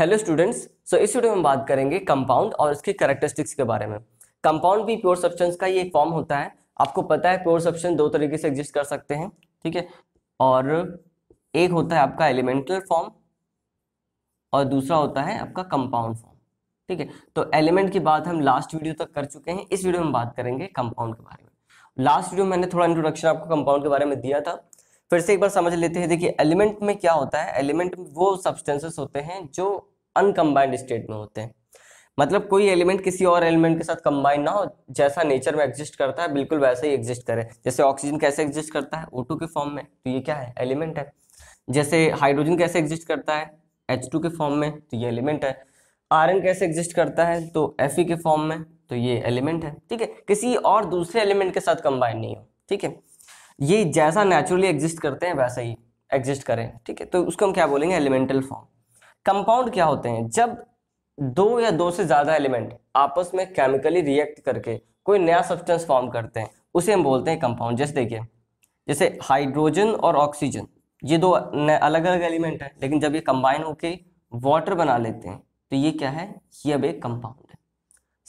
hello students so इस video में हम बात करेंगे कंपाउंड और इसके करेक्टरिस्टिक्स के बारे में कंपाउंड भी प्योर सब्सटेंस का ये फॉर्म होता है आपको पता है प्योर सब्सटेंस दो तरीके से एग्जिस्ट कर सकते हैं ठीक है और एक होता है आपका एलिमेंटल फॉर्म और दूसरा होता है आपका कंपाउंड फॉर्म ठीक है तो एलिमेंट की बात हम लास्ट वीडियो तक कर चुके हैं इस वीडियो में बात करेंगे कंपाउंड के बारे में लास्ट वीडियो मैंने थोड़ा इंट्रोडक्शन आपको कंपाउंड के बारे में दिया था फिर से एक बार समझ लेते हैं देखिए एलिमेंट में क्या होता है एलिमेंट वो सब्सटेंसेस होते हैं जो अनकम्बाइंड स्टेट में होते हैं मतलब कोई एलिमेंट किसी और एलिमेंट के साथ कंबाइन ना हो जैसा नेचर में एग्जिस्ट करता है बिल्कुल वैसे ही एग्जिस्ट करे जैसे ऑक्सीजन कैसे एग्जिस्ट करता है ओ के फॉर्म में तो ये क्या है एलिमेंट है जैसे हाइड्रोजन कैसे एग्जिस्ट करता है एच के फॉर्म में तो ये एलिमेंट है आर कैसे एग्जिस्ट करता है तो एफ के फॉर्म में तो ये एलिमेंट है ठीक है किसी और दूसरे एलिमेंट के साथ कंबाइन नहीं हो ठीक है ये जैसा नेचुरली एग्जिस्ट करते हैं वैसा ही एग्जिस्ट करें ठीक है तो उसको हम क्या बोलेंगे एलिमेंटल फॉर्म कंपाउंड क्या होते हैं जब दो या दो से ज़्यादा एलिमेंट आपस में केमिकली रिएक्ट करके कोई नया सब्सटेंस फॉर्म करते हैं उसे हम बोलते हैं कंपाउंड जैसे देखिए जैसे हाइड्रोजन और ऑक्सीजन ये दो अलग अलग एलिमेंट है लेकिन जब ये कंबाइन होके वाटर बना लेते हैं तो ये क्या है ये अब एक कंपाउंड है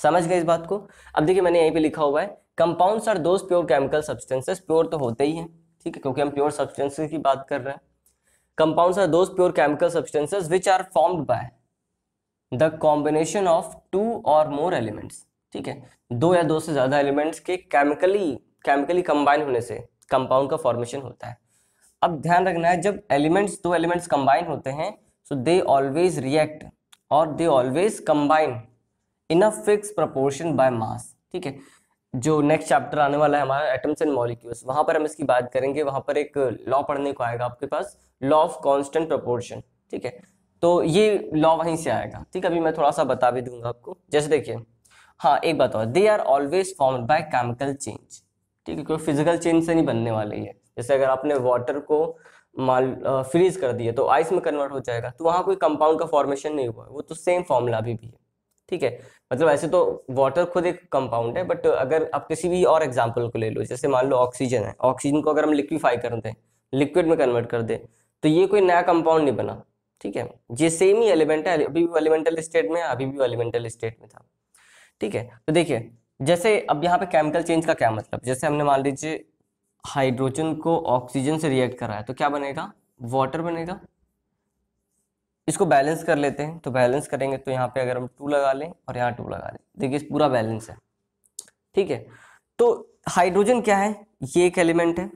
समझ गए इस बात को अब देखिए मैंने यहीं पे लिखा हुआ है compounds are those pure chemical substances pure तो होते ही हैं ठीक है क्योंकि हम प्योर सब्सटेंसेस की बात कर रहे हैं compounds are those pure chemical substances which are formed by the combination of two or more elements ठीक है दो या दो से ज़्यादा एलिमेंट्स के केमिकली केमिकली कंबाइन होने से कंपाउंड का फॉर्मेशन होता है अब ध्यान रखना है जब एलिमेंट्स दो एलिमेंट्स कंबाइन होते हैं सो दे ऑलवेज रिएक्ट और they always combine in a fix proportion by mass ठीक है जो नेक्स्ट चैप्टर आने वाला है हमारा एटम्स एंड मॉलिक्यूल्स वहां पर हम इसकी बात करेंगे वहां पर एक लॉ पढ़ने को आएगा आपके पास लॉ ऑफ कॉन्स्टेंट प्रपोर्शन ठीक है तो ये लॉ वहीं से आएगा ठीक है अभी मैं थोड़ा सा बता भी दूंगा आपको जैसे देखिए हाँ एक बात और they are always form by chemical change ठीक है क्योंकि फिजिकल चेंज से नहीं बनने वाली है जैसे अगर आपने वाटर को माल फ्रीज कर दिया तो आइस में कन्वर्ट हो जाएगा तो वहाँ कोई कंपाउंड का फॉर्मेशन नहीं हुआ वो तो सेम फॉर्मूला अभी भी है ठीक है मतलब ऐसे तो वाटर खुद एक कंपाउंड है बट अगर आप किसी भी और एग्जाम्पल को ले लो जैसे मान लो ऑक्सीजन है ऑक्सीजन को अगर हम लिक्विफाई कर दें लिक्विड में कन्वर्ट कर दें तो ये कोई नया कंपाउंड नहीं बना ठीक है ये सेम ही एलिमेंट है अभी भी एलिमेंटल स्टेट में अभी भी एलिमेंटल स्टेट में था ठीक है तो देखिए जैसे अब यहाँ पे केमिकल चेंज का क्या मतलब जैसे हमने मान लीजिए हाइड्रोजन को ऑक्सीजन से रिएक्ट कराया तो क्या बनेगा वाटर बनेगा इसको बैलेंस कर लेते हैं तो बैलेंस करेंगे तो यहाँ पे अगर हम टू लगा लें और यहाँ टू लगा लें देखिए पूरा बैलेंस है ठीक है तो हाइड्रोजन क्या है ये एक एलिमेंट है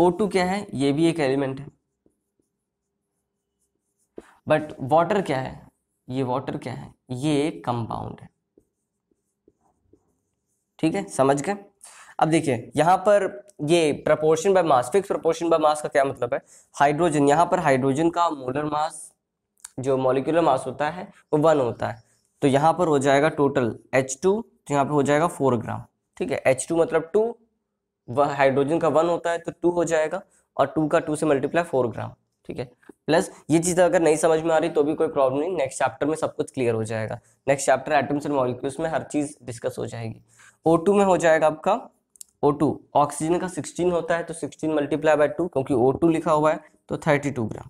O2 क्या है ये भी एक एलिमेंट है बट वाटर क्या है ये वाटर क्या है ये एक कंपाउंड है ठीक है समझ गए अब देखिए यहाँ पर ये proportion by mass fix proportion by mass का क्या मतलब है हाइड्रोजन यहाँ पर हाइड्रोजन का मोलर मास जो मोलिकुलर मास होता है वो वन होता है तो यहाँ पर हो जाएगा टोटल एच टू तो यहाँ पर हो जाएगा फोर ग्राम ठीक है एच टू मतलब टू हाइड्रोजन का वन होता है तो टू हो जाएगा और टू का टू से मल्टीप्लाई फोर ग्राम ठीक है प्लस ये चीज़ अगर नहीं समझ में आ रही तो भी कोई प्रॉब्लम नहीं नेक्स्ट चैप्टर में सब कुछ क्लियर हो जाएगा next chapter atoms and molecules में हर चीज़ डिस्कस हो जाएगी ओ टू में हो जाएगा आपका O2 ऑक्सीजन का 16 होता है तो 16 मल्टीप्लाई बाय टू क्योंकि O2 लिखा हुआ है तो 32 ग्राम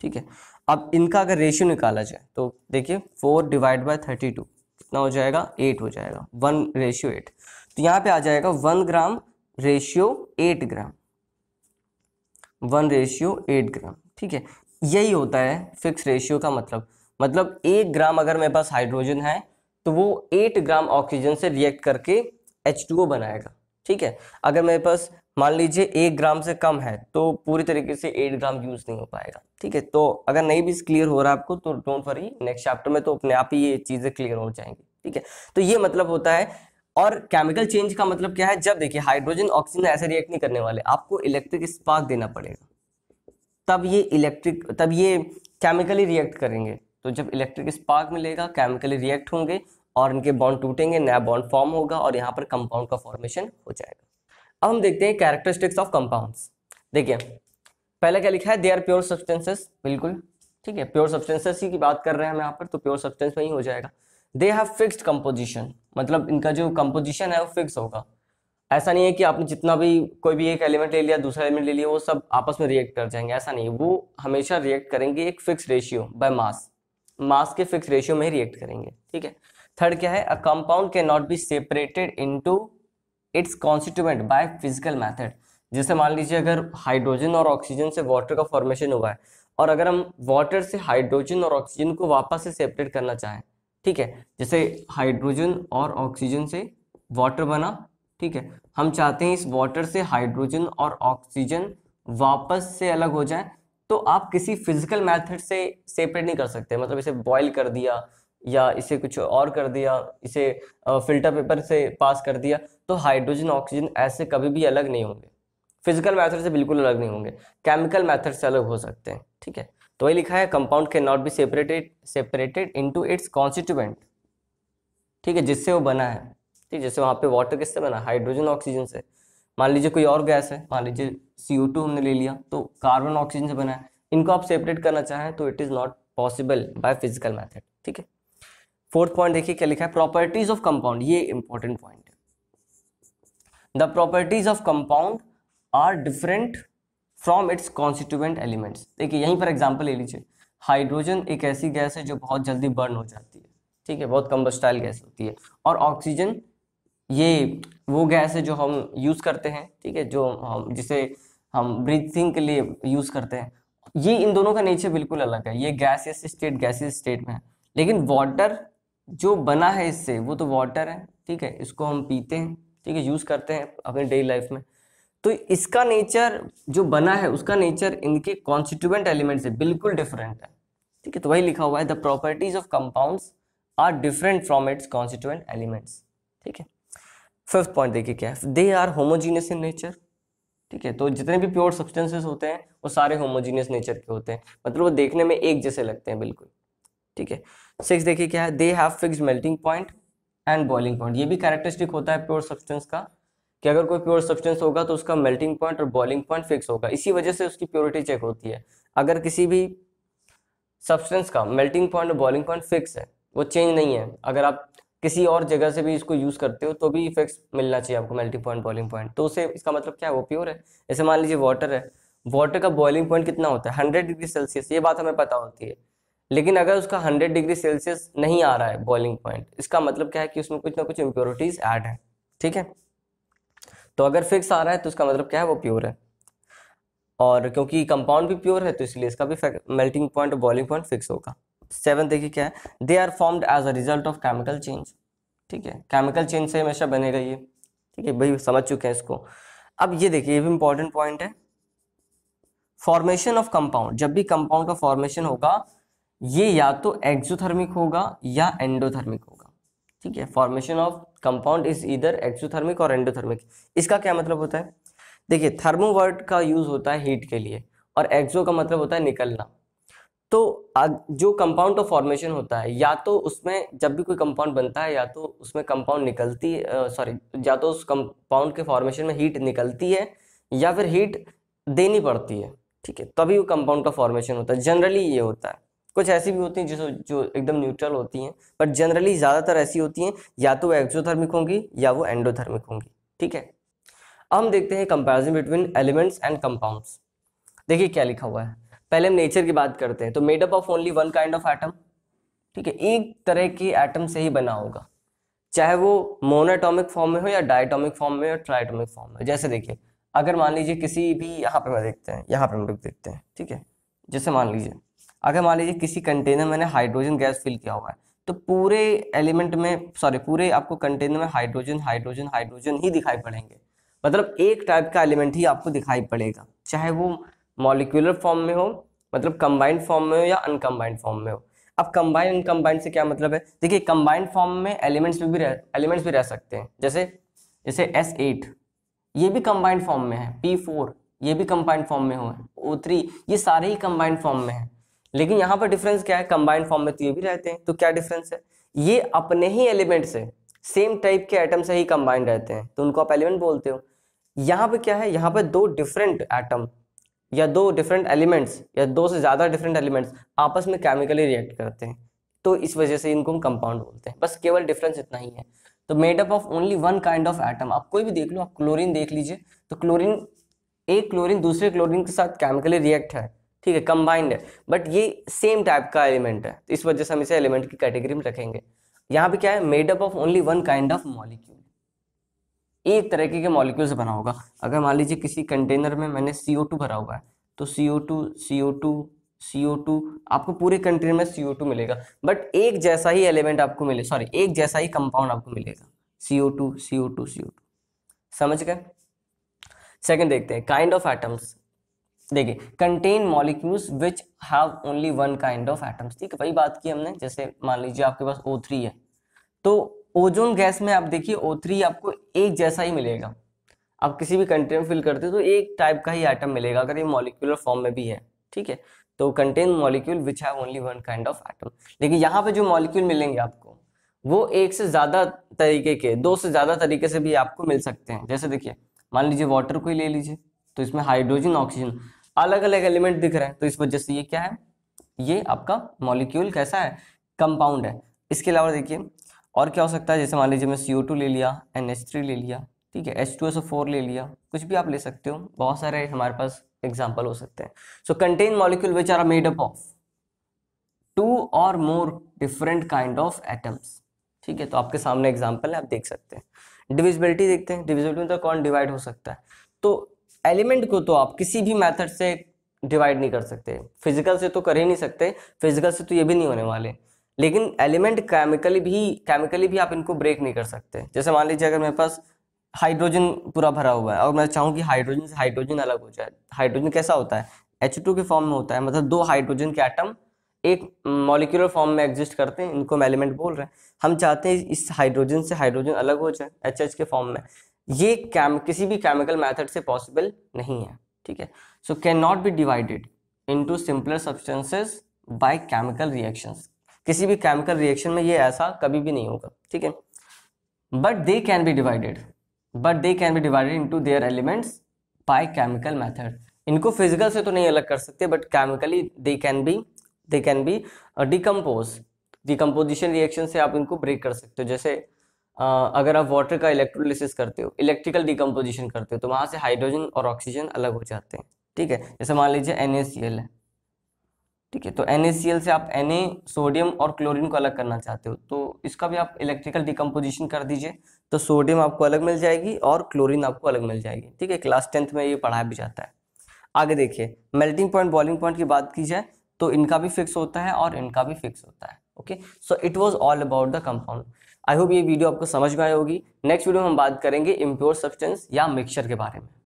ठीक है अब इनका अगर रेशियो निकाला जाए तो देखिए four divide by thirty two कितना हो जाएगा 8 हो जाएगा वन रेशियो एट तो यहाँ पे आ जाएगा one gram ratio eight gram one ratio eight gram ठीक है यही होता है फिक्स रेशियो का मतलब मतलब एक ग्राम अगर मेरे पास हाइड्रोजन है तो वो एट ग्राम ऑक्सीजन से रिएक्ट करके एच टू बनाएगा ठीक है अगर मेरे पास मान लीजिए एक ग्राम से कम है तो पूरी तरीके से एट ग्राम यूज नहीं हो पाएगा ठीक है तो अगर नहीं भी क्लियर हो रहा है आपको तो डोंट वरी नेक्स्ट चैप्टर में तो अपने आप ही ये चीजें क्लियर हो जाएंगी ठीक है तो ये मतलब होता है और केमिकल चेंज का मतलब क्या है जब देखिए हाइड्रोजन ऑक्सीजन ऐसे रिएक्ट नहीं करने वाले आपको इलेक्ट्रिक स्पार्क देना पड़ेगा तब ये इलेक्ट्रिक तब ये केमिकली रिएक्ट करेंगे तो जब इलेक्ट्रिक स्पार्क मिलेगा केमिकली रिएक्ट होंगे और इनके बॉन्ड टूटेंगे नया बॉन्ड फॉर्म होगा और यहाँ पर कंपाउंड का फॉर्मेशन हो जाएगा अब हम देखते हैं कैरेक्टरिस्टिक्स ऑफ कंपाउंड्स देखिए पहले क्या लिखा है दे आर प्योर सब्सटेंसेस बिल्कुल ठीक है प्योर सब्सटेंसेस ही की बात कर रहे हैं हम यहाँ पर तो प्योर सब्सटेंस में ही हो जाएगा दे हैव फिक्स्ड कंपोजिशन मतलब इनका जो कंपोजिशन है वो फिक्स होगा ऐसा नहीं है कि आपने जितना भी कोई भी एक एलिमेंट ले लिया दूसरा एलिमेंट ले लिया वो सब आपस में रिएक्ट कर जाएंगे ऐसा नहीं वो हमेशा रिएक्ट करेंगे एक fix ratio by mass mass के फिक्स रेशियो में ही रिएक्ट करेंगे ठीक है थर्ड क्या है a compound can not be separated in its constituent by physical method जैसे मान लीजिए अगर हाइड्रोजन और ऑक्सीजन से वाटर का फॉर्मेशन हुआ है और अगर हम वाटर से हाइड्रोजन और ऑक्सीजन को वापस से सेपरेट करना चाहें ठीक है जैसे हाइड्रोजन और ऑक्सीजन से वाटर बना ठीक है हम चाहते हैं इस वाटर से हाइड्रोजन और ऑक्सीजन वापस से अलग हो जाए तो आप किसी फिजिकल मेथड से सेपरेट नहीं कर सकते मतलब इसे बॉईल कर दिया या इसे कुछ और कर दिया इसे फिल्टर पेपर से पास कर दिया तो हाइड्रोजन ऑक्सीजन ऐसे कभी भी अलग नहीं होंगे फिजिकल मैथड से बिल्कुल अलग नहीं होंगे केमिकल मैथड से अलग हो सकते हैं ठीक है तो वही लिखा है compound can not be separated separated into its constituent ठीक है जिससे वो बना है ठीक जैसे वहाँ पे वाटर किससे बना हाइड्रोजन ऑक्सीजन से मान लीजिए कोई और गैस है मान लीजिए सी हमने ले लिया तो कार्बन ऑक्सीजन से बना है इनको आप सेपरेट करना चाहें तो it is not possible by physical method ठीक है फोर्थ पॉइंट देखिए क्या लिखा है प्रॉपर्टीज ऑफ कंपाउंड ये इंपॉर्टेंट पॉइंट है the properties of compound are different from its constituent elements देखिए यहीं पर एग्जाम्पल ले लीजिए हाइड्रोजन एक ऐसी गैस है जो बहुत जल्दी बर्न हो जाती है ठीक है बहुत कम्बस्टाइल गैस होती है और ऑक्सीजन ये वो गैस है जो हम यूज़ करते हैं ठीक है जो हम जिसे हम ब्रीथिंग के लिए यूज़ करते हैं ये इन दोनों का नेचर बिल्कुल अलग है ये गैसियस स्टेट गैसियस स्टेट में है लेकिन वाटर जो बना है इससे वो तो वाटर है ठीक है इसको हम पीते हैं ठीक है यूज़ करते हैं अपने डेली लाइफ में तो इसका नेचर जो बना है उसका नेचर इनके कॉन्स्टिट्यूएंट एलिमेंट से बिल्कुल डिफरेंट है ठीक है तो वही लिखा हुआ है the properties of compounds are different from its constituent elements ठीक है फिफ्थ पॉइंट देखिए क्या है they are homogeneous in nature ठीक है तो जितने भी प्योर सब्सटेंसेस होते हैं वो सारे होमोजीनियस नेचर के होते हैं मतलब वो देखने में एक जैसे लगते हैं बिल्कुल ठीक है सिक्स देखिए क्या है they have fix melting point and boiling point ये भी कैरेक्टरिस्टिक होता है प्योर सब्सटेंस का कि अगर कोई प्योर सब्सटेंस होगा तो उसका मेल्टिंग पॉइंट और बॉइलिंग पॉइंट फिक्स होगा इसी वजह से उसकी प्योरिटी चेक होती है अगर किसी भी सब्सटेंस का मेल्टिंग पॉइंट और बॉइलिंग पॉइंट फिक्स है वो चेंज नहीं है अगर आप किसी और जगह से भी इसको यूज़ करते हो तो भी इफेक्ट्स मिलना चाहिए आपको मेल्टिंग पॉइंट बॉइलिंग पॉइंट तो उसे इसका मतलब क्या है वो प्योर है जैसे मान लीजिए वाटर है वाटर का बॉइलिंग पॉइंट कितना होता है हंड्रेड डिग्री सेल्सियस ये बात हमें पता होती है लेकिन अगर उसका 100 डिग्री सेल्सियस नहीं आ रहा है बॉइलिंग पॉइंट इसका मतलब क्या है कि उसमें कुछ ना कुछ इम्प्योरिटीज ऐड है ठीक है तो अगर फिक्स आ रहा है तो उसका मतलब क्या है वो प्योर है और क्योंकि कंपाउंड भी प्योर है तो इसलिए इसका भी मेल्टिंग पॉइंट और बॉइलिंग पॉइंट फिक्स होगा सेवन देखिए क्या है they are formed as a result of chemical change ठीक है केमिकल चेंज से हमेशा बनेगा ये ठीक है भाई समझ चुके हैं इसको अब ये देखिए ये भी इंपॉर्टेंट पॉइंट है फॉर्मेशन ऑफ कंपाउंड जब भी कंपाउंड का फॉर्मेशन होगा ये या तो एक्जोथर्मिक होगा या एंडोथर्मिक होगा ठीक है फॉर्मेशन ऑफ कंपाउंड इज इधर एक्जोथर्मिक और एंडोथर्मिक इसका क्या मतलब होता है देखिए थर्मो वर्ड का यूज होता है हीट के लिए और एक्जो का मतलब होता है निकलना तो जो कंपाउंड ऑफ फॉर्मेशन होता है या तो उसमें जब भी कोई कंपाउंड बनता है या तो उसमें कंपाउंड निकलती सॉरी या तो उस कंपाउंड के फॉर्मेशन में हीट निकलती है या फिर हीट देनी पड़ती है ठीक है तभी वो कंपाउंड का फॉर्मेशन होता है जनरली ये होता है कुछ ऐसी भी होती हैं जो जो एकदम न्यूट्रल होती हैं बट जनरली ज़्यादातर ऐसी होती हैं या तो एक्जोथर्मिक होंगी या वो एंडोथर्मिक होंगी ठीक है अब हम देखते हैं comparison between elements and compounds देखिए क्या लिखा हुआ है पहले हम नेचर की बात करते हैं तो made up of only one kind of atom ठीक है एक तरह के एटम से ही बना होगा चाहे वो मोनाटोमिक फॉर्म में हो या डायटोमिक फॉर्म में या ट्राइटोमिक फॉर्म में जैसे देखिए अगर मान लीजिए किसी भी यहाँ पे मैं देखते हैं यहाँ पे हम लोग देखते हैं ठीक है जैसे मान लीजिए अगर मान लीजिए किसी कंटेनर में मैंने हाइड्रोजन गैस फिल किया हुआ है तो पूरे एलिमेंट में सॉरी पूरे आपको कंटेनर में हाइड्रोजन हाइड्रोजन हाइड्रोजन ही दिखाई पड़ेंगे मतलब एक टाइप का एलिमेंट ही आपको दिखाई पड़ेगा चाहे वो मॉलिक्यूलर फॉर्म में हो मतलब कंबाइंड फॉर्म में हो या अनकम्बाइंड फॉर्म में हो अब कंबाइंड अनकम्बाइंड से क्या मतलब है देखिए कंबाइंड फॉर्म में एलिमेंट्स भी रह एलिमेंट्स भी रह सकते हैं जैसे जैसे एस एट ये भी कंबाइंड फॉर्म में है पी फोर ये भी कंबाइंड फॉर्म में हो ओ थ्री ये सारे ही कंबाइंड फॉर्म में है लेकिन यहाँ पर डिफरेंस क्या है कंबाइंड फॉर्म में तो ये भी रहते हैं तो क्या डिफरेंस है ये अपने ही एलिमेंट से सेम टाइप के एटम से ही कंबाइंड रहते हैं तो उनको आप एलिमेंट बोलते हो यहाँ पे क्या है यहाँ पे दो डिफरेंट एटम या दो डिफरेंट एलिमेंट्स या दो से ज़्यादा डिफरेंट एलिमेंट्स आपस में केमिकली रिएक्ट करते हैं तो इस वजह से इनको हम कंपाउंड बोलते हैं बस केवल डिफरेंस इतना ही है तो made up of only one kind of atom आप कोई भी देख लो आप क्लोरीन देख लीजिए तो क्लोरीन एक क्लोरीन दूसरे क्लोरीन के साथ केमिकली रिएक्ट है ठीक है कंबाइंड है बट ये सेम टाइप का एलिमेंट है तो इस वजह से हम इसे एलिमेंट की कैटेगरी में रखेंगे यहाँ पे क्या है made up of only one kind of molecule एक तरीके के मॉलिक्यूल से बना होगा अगर मान लीजिए किसी कंटेनर में मैंने सी भरा हुआ है तो सी O two C O to आपको पूरे कंट्री में सी ओ टू मिलेगा बट एक जैसा ही एलिमेंट आपको मिले सॉरी एक जैसा ही कंपाउंड आपको मिलेगा C O two C O two C O two समझ गए सेकेंड देखते हैं काइंड ऑफ एटम्स देखिए contain molecules which have only one kind of atoms ठीक है वही बात की हमने जैसे मान लीजिए आपके पास ओ थ्री है तो ओजोन गैस में आप देखिए ओ थ्री आपको एक जैसा ही मिलेगा आप किसी भी कंटेनर फिल करते हो तो एक टाइप का ही आइटम मिलेगा अगर ये मॉलिक्यूलर फॉर्म में भी है ठीक है तो contain molecule which have only one kind of atom लेकिन यहाँ पे जो मॉलिक्यूल मिलेंगे आपको वो एक से ज़्यादा तरीके के दो से ज़्यादा तरीके से भी आपको मिल सकते हैं जैसे देखिए मान लीजिए वाटर को ही ले लीजिए तो इसमें हाइड्रोजन ऑक्सीजन अलग अलग एलिमेंट दिख रहे हैं तो इस वजह से ये क्या है ये आपका मॉलिक्यूल कैसा है कंपाउंड है इसके अलावा देखिए और क्या हो सकता है जैसे मान लीजिए मैं सी ले लिया एन ले लिया ठीक है एच ले लिया कुछ भी आप ले सकते हो बहुत सारे हमारे पास एग्जाम्पल हो सकते हैं so contain molecule which are made up of two or more different kind of atoms ठीक है तो आपके सामने एग्जाम्पल है आप देख सकते हैं डिविजिबिलिटी देखते हैं डिविजिबिलिटी में तो कौन डिवाइड हो सकता है तो एलिमेंट को तो आप किसी भी मेथड से डिवाइड नहीं कर सकते फिजिकल से तो कर ही नहीं सकते फिजिकल से तो ये भी नहीं होने वाले लेकिन एलिमेंट केमिकली भी केमिकली भी आप इनको ब्रेक नहीं कर सकते जैसे मान लीजिए अगर मेरे पास हाइड्रोजन पूरा भरा हुआ है और मैं चाहूँ कि हाइड्रोजन से हाइड्रोजन अलग हो जाए हाइड्रोजन कैसा होता है एच टू के फॉर्म में होता है मतलब दो हाइड्रोजन के आइटम एक मॉलिक्यूलर फॉर्म में एग्जिस्ट करते हैं इनको हम एलिमेंट बोल रहे हैं हम चाहते हैं इस हाइड्रोजन से हाइड्रोजन अलग हो जाए एच के फॉर्म में ये कैम किसी भी केमिकल मेथड से पॉसिबल नहीं है ठीक है so can not be divided into simpler substances by chemical reactions किसी भी केमिकल रिएक्शन में ये ऐसा कभी भी नहीं होगा ठीक है but they can be divided but they can be divided into their elements by chemical method इनको फिजिकल से तो नहीं अलग कर सकते but chemically they can be they can be decompose decomposition reaction से आप इनको ब्रेक कर सकते हो जैसे अगर आप वाटर का इलेक्ट्रोलिसिस करते हो इलेक्ट्रिकल डिकम्पोजिशन करते हो तो वहां से हाइड्रोजन और ऑक्सीजन अलग हो जाते हैं ठीक है जैसे मान लीजिए एन है ठीक है तो एन से आप एन सोडियम और क्लोरीन को अलग करना चाहते हो तो इसका भी आप इलेक्ट्रिकल डिकम्पोजिशन कर दीजिए तो सोडियम आपको अलग मिल जाएगी और क्लोरीन आपको अलग मिल जाएगी ठीक है क्लास टेंथ में ये पढ़ाया भी जाता है आगे देखिए मेल्टिंग पॉइंट बॉइलिंग पॉइंट की बात की जाए तो इनका भी फिक्स होता है और इनका भी फिक्स होता है okay so it was all about the compound I hope ये वीडियो आपको समझ में आई होगी नेक्स्ट वीडियो में हम बात करेंगे इम्प्योर सब्सटेंस या मिक्सचर के बारे में